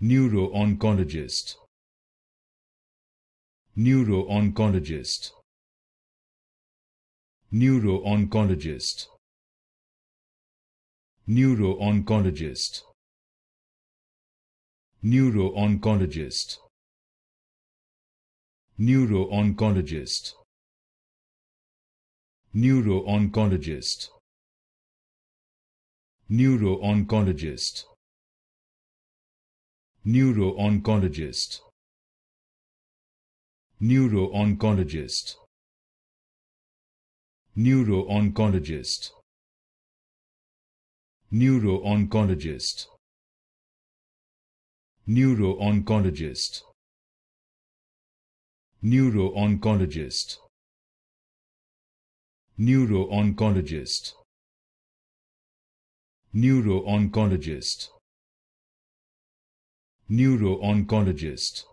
neuro-oncologist neuro-oncologist neuro-oncologist neuro-oncologist neuro-oncologist neuro-oncologist neuro-oncologist neuro-oncologist neuro-oncologist neuro-oncologist neuro-oncologist neuro-oncologist neuro-oncologist neuro-oncologist neuro-oncologist neuro-oncologist neuro-oncologist